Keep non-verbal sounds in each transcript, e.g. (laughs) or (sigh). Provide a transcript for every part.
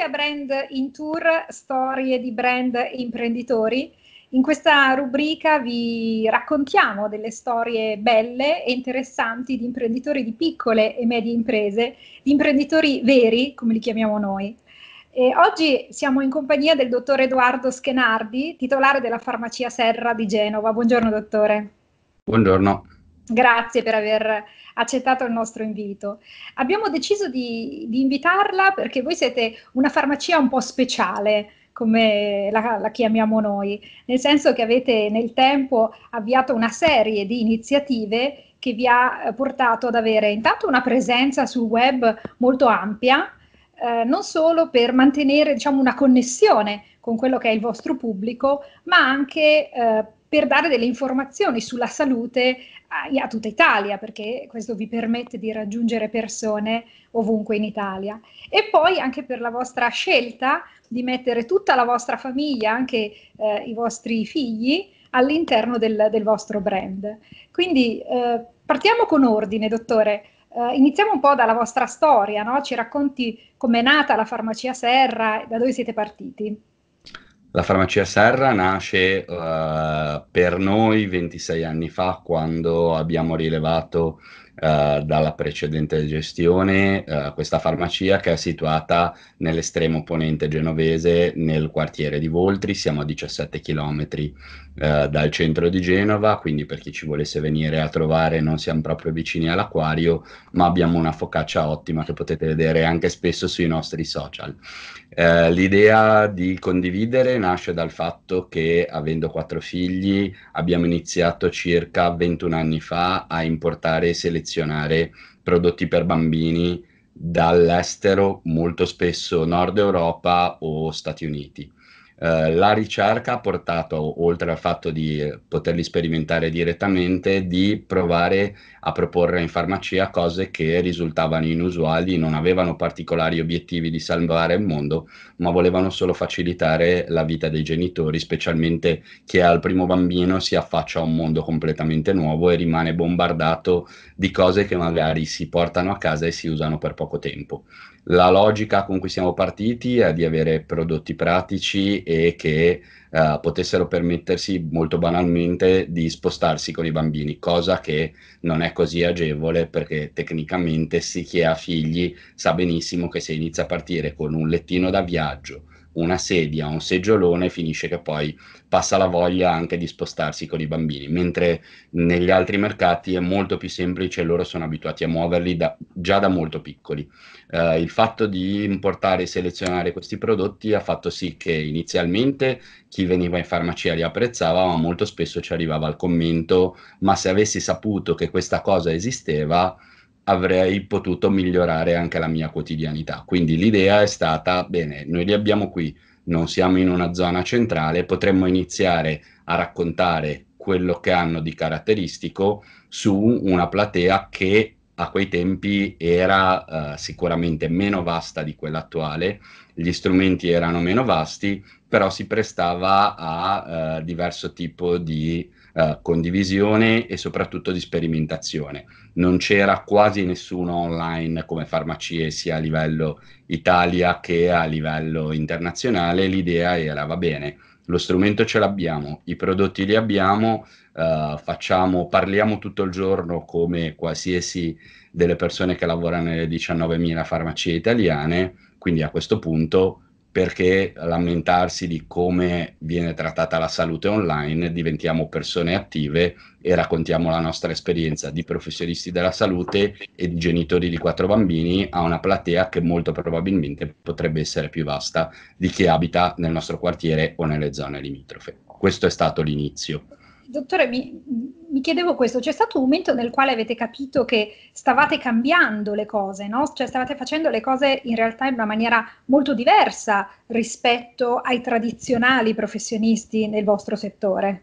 a Brand in Tour, storie di brand e imprenditori. In questa rubrica vi raccontiamo delle storie belle e interessanti di imprenditori di piccole e medie imprese, di imprenditori veri, come li chiamiamo noi. E oggi siamo in compagnia del dottor Edoardo Schenardi, titolare della farmacia Serra di Genova. Buongiorno dottore. Buongiorno. Grazie per aver accettato il nostro invito. Abbiamo deciso di, di invitarla perché voi siete una farmacia un po' speciale, come la, la, chiamiamo noi, nel senso che avete nel tempo avviato una serie di iniziative che vi ha eh, portato ad avere intanto una presenza sul web molto ampia, eh, non solo per mantenere diciamo, una connessione con quello che è il vostro pubblico, ma anche eh, per dare delle informazioni sulla salute a, a tutta Italia, perché questo vi permette di raggiungere persone ovunque in Italia. E poi anche per la vostra scelta di mettere tutta la vostra famiglia, anche eh, i vostri figli, all'interno del, del vostro brand. Quindi eh, partiamo con ordine, dottore. Uh, iniziamo un po' dalla vostra storia, no? ci racconti com'è nata la farmacia Serra e da dove siete partiti. La farmacia Serra nasce uh, per noi 26 anni fa quando abbiamo rilevato eh, dalla precedente gestione eh, questa farmacia che è situata nell'estremo ponente genovese nel quartiere di Voltri, siamo a 17 km eh, dal centro di Genova, quindi per chi ci volesse venire a trovare non siamo proprio vicini all'acquario, ma abbiamo una focaccia ottima che potete vedere anche spesso sui nostri social. Eh, l'idea di condividere nasce dal fatto che avendo quattro figli abbiamo iniziato circa 21 anni fa a importare e selezionare confezionare prodotti per bambini dall'estero, molto spesso Nord Europa o Stati Uniti. Eh, la ricerca ha portato, oltre al fatto di poterli sperimentare direttamente, di provare a proporre in farmacia cose che risultavano inusuali, non avevano particolari obiettivi di salvare il mondo, ma volevano solo facilitare la vita dei genitori, specialmente chi al primo bambino si affaccia a un mondo completamente nuovo e rimane bombardato di cose che magari si portano a casa e si usano per poco tempo la logica con cui siamo partiti è di avere prodotti pratici e che eh, potessero permettersi molto banalmente di spostarsi con i bambini, cosa che non è così agevole perché tecnicamente sì chi ha figli sa benissimo che se inizia a partire con un lettino da viaggio, una sedia, un seggiolone, finisce che poi passa la voglia anche di spostarsi con i bambini, mentre negli altri mercati è molto più semplice, e loro sono abituati a muoverli da, già da molto piccoli. Eh, il fatto di importare e selezionare questi prodotti ha fatto sì che inizialmente chi veniva in farmacia li apprezzava, ma molto spesso ci arrivava il commento, ma se avessi saputo che questa cosa esisteva, avrei potuto migliorare anche la mia quotidianità. Quindi l'idea è stata, bene, noi li abbiamo qui, non siamo in una zona centrale, potremmo iniziare a raccontare quello che hanno di caratteristico su una platea che a quei tempi era uh, sicuramente meno vasta di quella attuale, gli strumenti erano meno vasti, però si prestava a uh, diverso tipo di eh, condivisione e soprattutto di sperimentazione. Non c'era quasi nessuno online come farmacie sia a livello Italia che a livello internazionale, l'idea era va bene, lo strumento ce l'abbiamo, i prodotti li abbiamo, eh, facciamo, parliamo tutto il giorno come qualsiasi delle persone che lavorano nelle 19.000 farmacie italiane, quindi a questo punto perché lamentarsi di come viene trattata la salute online, diventiamo persone attive e raccontiamo la nostra esperienza di professionisti della salute e di genitori di quattro bambini a una platea che molto probabilmente potrebbe essere più vasta di chi abita nel nostro quartiere o nelle zone limitrofe. Questo è stato l'inizio. Dottore, mi, mi chiedevo questo, c'è stato un momento nel quale avete capito che stavate cambiando le cose, no? Cioè stavate facendo le cose in realtà in una maniera molto diversa rispetto ai tradizionali professionisti nel vostro settore?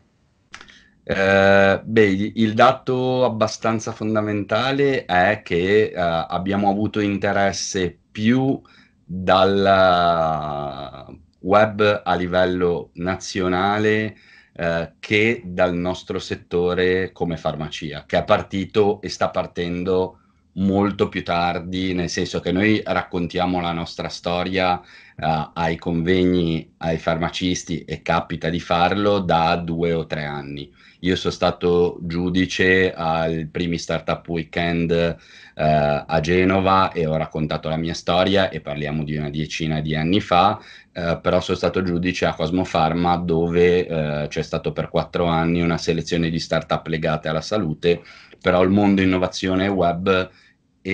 Eh, beh, il dato abbastanza fondamentale è che eh, abbiamo avuto interesse più dal eh, web a livello nazionale eh, che dal nostro settore come farmacia, che è partito e sta partendo molto più tardi, nel senso che noi raccontiamo la nostra storia eh, ai convegni, ai farmacisti e capita di farlo da due o tre anni. Io sono stato giudice al primi Startup Weekend eh, a Genova e ho raccontato la mia storia e parliamo di una decina di anni fa, eh, però sono stato giudice a Cosmo Pharma dove eh, c'è stato per quattro anni una selezione di startup legate alla salute, però il mondo innovazione web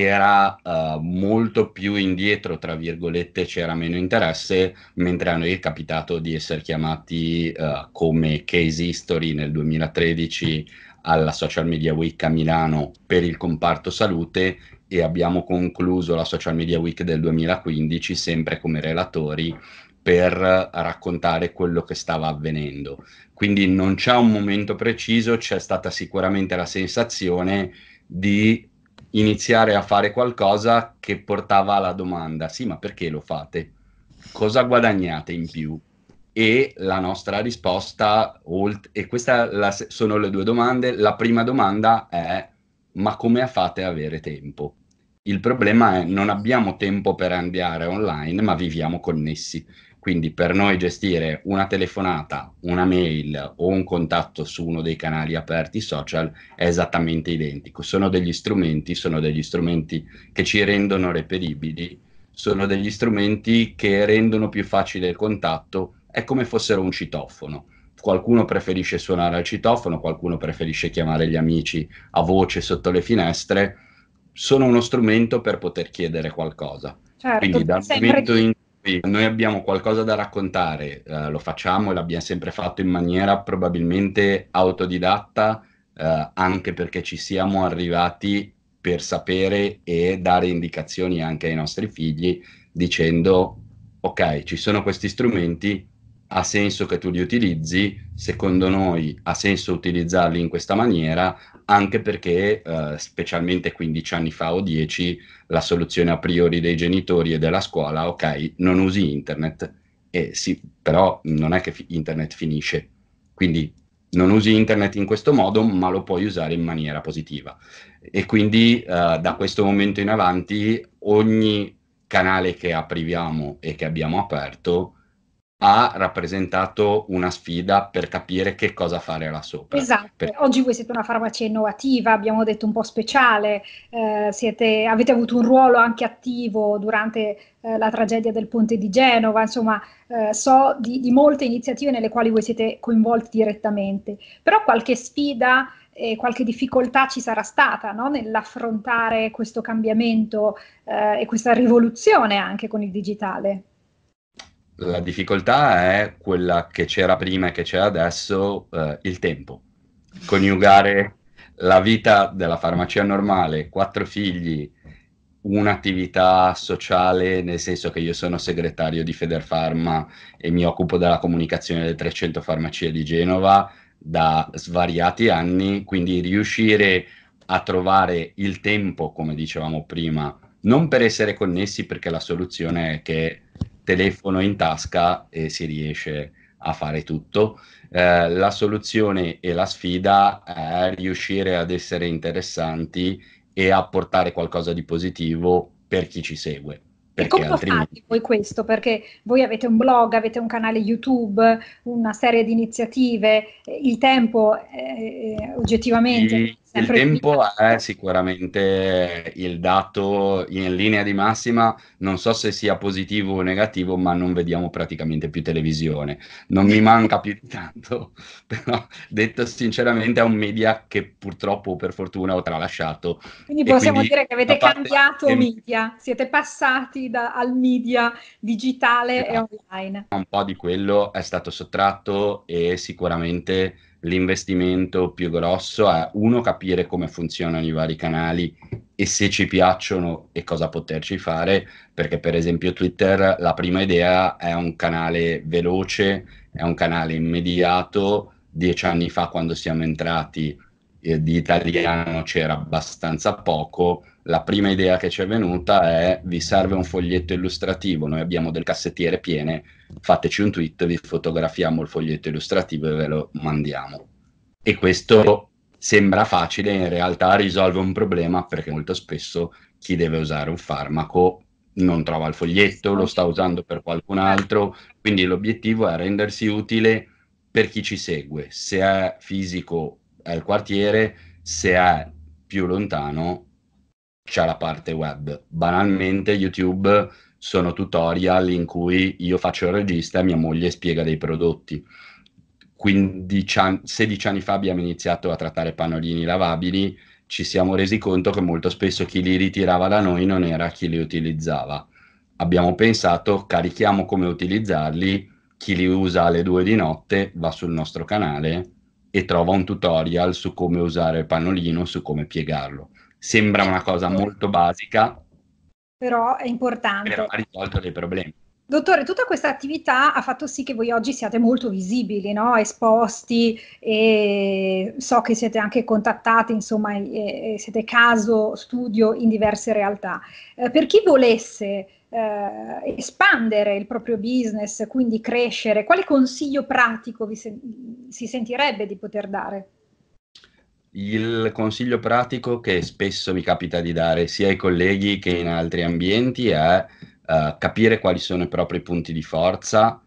era uh, molto più indietro, tra virgolette, c'era meno interesse, mentre a noi è capitato di essere chiamati uh, come case history nel 2013 alla Social Media Week a Milano per il comparto salute e abbiamo concluso la Social Media Week del 2015 sempre come relatori per raccontare quello che stava avvenendo. Quindi non c'è un momento preciso, c'è stata sicuramente la sensazione di iniziare a fare qualcosa che portava alla domanda, sì, ma perché lo fate? Cosa guadagnate in più? E la nostra risposta, olt- e queste sono le due domande, la prima domanda è, ma come fate ad avere tempo? Il problema è non abbiamo tempo per andare online, ma viviamo connessi quindi per noi gestire una telefonata, una mail o un contatto su uno dei canali aperti social è esattamente identico. Sono degli strumenti, sono degli strumenti che ci rendono reperibili, sono degli strumenti che rendono più facile il contatto, è come fossero un citofono. Qualcuno preferisce suonare al citofono, qualcuno preferisce chiamare gli amici a voce sotto le finestre, sono uno strumento per poter chiedere qualcosa. Certo, Quindi dal momento in cui noi abbiamo qualcosa da raccontare, eh, lo facciamo e l'abbiamo sempre fatto in maniera probabilmente autodidatta, eh, anche perché ci siamo arrivati per sapere e dare indicazioni anche ai nostri figli dicendo ok, ci sono questi strumenti, ha senso che tu li utilizzi, secondo noi ha senso utilizzarli in questa maniera, anche perché eh, specialmente 15 anni fa o 10 la soluzione a priori dei genitori e della scuola, ok, non usi internet, eh, sì, però non è che fi- internet finisce, quindi non usi internet in questo modo, ma lo puoi usare in maniera positiva. E quindi eh, da questo momento in avanti ogni canale che apriviamo e che abbiamo aperto, ha rappresentato una sfida per capire che cosa fare là sopra. Esatto, per... oggi voi siete una farmacia innovativa, abbiamo detto un po' speciale, eh, siete, avete avuto un ruolo anche attivo durante eh, la tragedia del ponte di Genova, insomma eh, so di, di molte iniziative nelle quali voi siete coinvolti direttamente, però qualche sfida e qualche difficoltà ci sarà stata no? nell'affrontare questo cambiamento eh, e questa rivoluzione anche con il digitale la difficoltà è quella che c'era prima e che c'è adesso, eh, il tempo. Coniugare la vita della farmacia normale, quattro figli, un'attività sociale, nel senso che io sono segretario di Federfarma e mi occupo della comunicazione delle 300 farmacie di Genova da svariati anni, quindi riuscire a trovare il tempo, come dicevamo prima, non per essere connessi, perché la soluzione è che telefono in tasca e si riesce a fare tutto. Eh, la soluzione e la sfida è riuscire ad essere interessanti e a portare qualcosa di positivo per chi ci segue. Perché e come altrimenti... fate voi questo? Perché voi avete un blog, avete un canale YouTube, una serie di iniziative, eh, il tempo eh, eh oggettivamente... E il tempo è sicuramente il dato in linea di massima, non so se sia positivo o negativo, ma non vediamo praticamente più televisione. Non mi manca più di tanto, (laughs) però detto sinceramente è un media che purtroppo per fortuna ho tralasciato. Quindi possiamo quindi, dire che avete cambiato che... media, siete passati da, al media digitale e esatto. online. Un po' di quello è stato sottratto e sicuramente l'investimento più grosso è uno capire come funzionano i vari canali e se ci piacciono e cosa poterci fare, perché per esempio Twitter la prima idea è un canale veloce, è un canale immediato, dieci anni fa quando siamo entrati di italiano c'era abbastanza poco, la prima idea che ci è venuta è vi serve un foglietto illustrativo, noi abbiamo delle cassettiere piene, fateci un tweet, vi fotografiamo il foglietto illustrativo e ve lo mandiamo. E questo sembra facile, in realtà risolve un problema perché molto spesso chi deve usare un farmaco non trova il foglietto, lo sta usando per qualcun altro, quindi l'obiettivo è rendersi utile per chi ci segue, se è fisico è il quartiere, se è più lontano c'è la parte web. Banalmente YouTube sono tutorial in cui io faccio il regista e mia moglie spiega dei prodotti. 15 anni, 16 anni fa abbiamo iniziato a trattare pannolini lavabili, ci siamo resi conto che molto spesso chi li ritirava da noi non era chi li utilizzava. Abbiamo pensato carichiamo come utilizzarli, chi li usa alle due di notte va sul nostro canale e trova un tutorial su come usare il pannolino, su come piegarlo. Sembra una cosa certo. molto basica, però è importante. Però ha risolto dei problemi. Dottore, tutta questa attività ha fatto sì che voi oggi siate molto visibili, no? esposti e so che siete anche contattati, insomma, siete caso studio in diverse realtà. Eh, per chi volesse eh, espandere il proprio business, quindi crescere, quale consiglio pratico vi se- si sentirebbe di poter dare? Il consiglio pratico che spesso mi capita di dare sia ai colleghi che in altri ambienti è uh, capire quali sono i propri punti di forza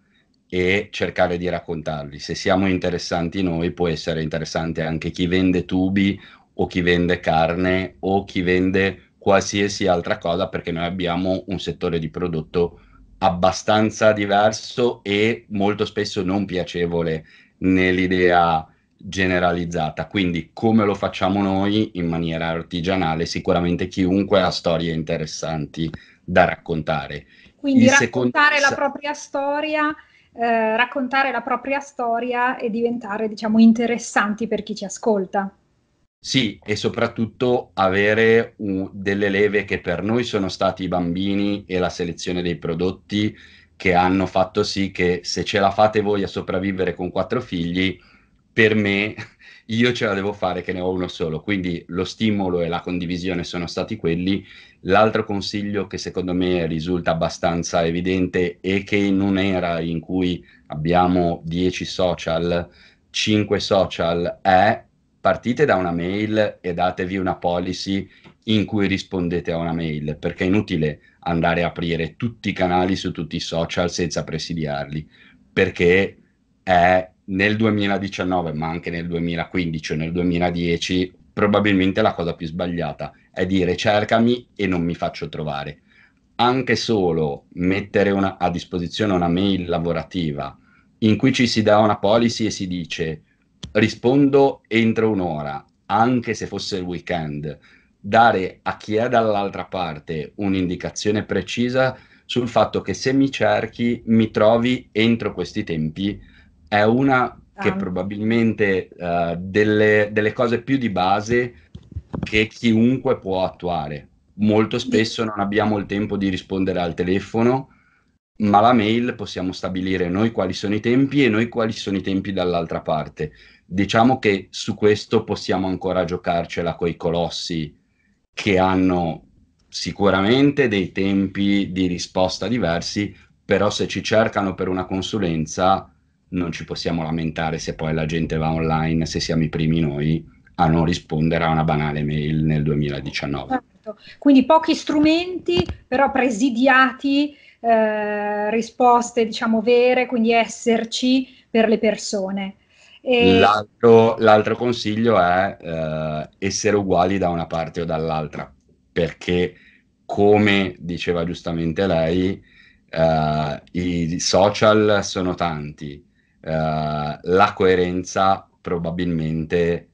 e cercare di raccontarli. Se siamo interessanti noi, può essere interessante anche chi vende tubi o chi vende carne o chi vende qualsiasi altra cosa perché noi abbiamo un settore di prodotto abbastanza diverso e molto spesso non piacevole nell'idea generalizzata. Quindi come lo facciamo noi in maniera artigianale, sicuramente chiunque ha storie interessanti da raccontare. Quindi Il raccontare secondo... la propria storia eh, raccontare la propria storia e diventare, diciamo, interessanti per chi ci ascolta. Sì, e soprattutto avere uh, delle leve che per noi sono stati i bambini e la selezione dei prodotti che hanno fatto sì che se ce la fate voi a sopravvivere con quattro figli, per me (laughs) io ce la devo fare che ne ho uno solo. Quindi lo stimolo e la condivisione sono stati quelli. L'altro consiglio che secondo me risulta abbastanza evidente e che in un'era in cui abbiamo 10 social, 5 social è partite da una mail e datevi una policy in cui rispondete a una mail, perché è inutile andare a aprire tutti i canali su tutti i social senza presidiarli, perché è nel 2019, ma anche nel 2015 o nel 2010, probabilmente la cosa più sbagliata è dire cercami e non mi faccio trovare. Anche solo mettere una, a disposizione una mail lavorativa in cui ci si dà una policy e si dice rispondo entro un'ora, anche se fosse il weekend, dare a chi è dall'altra parte un'indicazione precisa sul fatto che se mi cerchi, mi trovi entro questi tempi, è una che ah. probabilmente uh, delle, delle cose più di base che chiunque può attuare. Molto spesso non abbiamo il tempo di rispondere al telefono, ma la mail possiamo stabilire noi quali sono i tempi e noi quali sono i tempi dall'altra parte. Diciamo che su questo possiamo ancora giocarcela con i colossi che hanno sicuramente dei tempi di risposta diversi, però se ci cercano per una consulenza non ci possiamo lamentare se poi la gente va online, se siamo i primi noi a non rispondere a una banale mail nel 2019. Esatto, quindi pochi strumenti, però presidiati, eh, risposte diciamo vere, quindi esserci per le persone. E... L'altro, l'altro, consiglio è eh, essere uguali da una parte o dall'altra, perché come diceva giustamente lei, eh, i social sono tanti, eh, la coerenza probabilmente è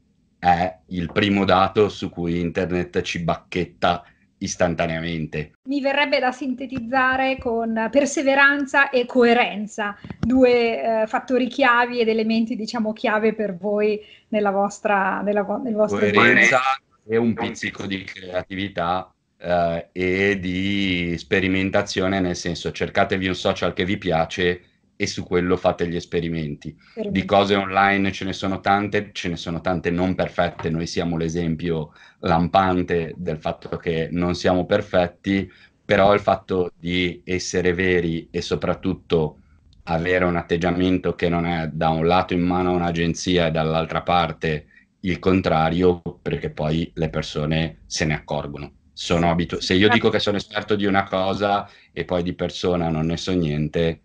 è il primo dato su cui internet ci bacchetta istantaneamente. Mi verrebbe da sintetizzare con perseveranza e coerenza, due eh, fattori chiavi ed elementi diciamo chiave per voi nella vostra nella vo- nel vostro coerenza e un pizzico di creatività eh, e di sperimentazione, nel senso cercatevi un social che vi piace e su quello fate gli esperimenti. Di cose online ce ne sono tante, ce ne sono tante non perfette, noi siamo l'esempio lampante del fatto che non siamo perfetti, però il fatto di essere veri e soprattutto avere un atteggiamento che non è da un lato in mano a un'agenzia e dall'altra parte il contrario, perché poi le persone se ne accorgono. Abitu- se io dico che sono esperto di una cosa e poi di persona non ne so niente,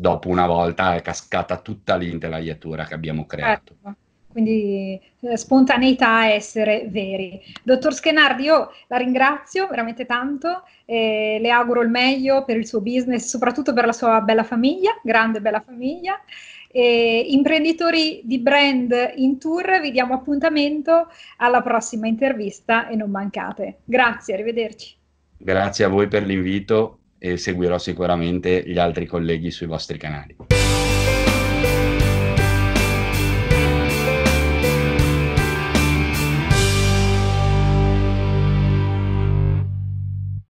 dopo una volta è cascata tutta l'intelaiatura che abbiamo creato. Certo. Quindi eh, spontaneità a essere veri. Dottor Schenardi, io la ringrazio veramente tanto, eh, le auguro il meglio per il suo business, soprattutto per la sua bella famiglia, grande bella famiglia. E imprenditori di brand in tour, vi diamo appuntamento alla prossima intervista e non mancate. Grazie, arrivederci. Grazie a voi per l'invito e seguirò sicuramente gli altri colleghi sui vostri canali.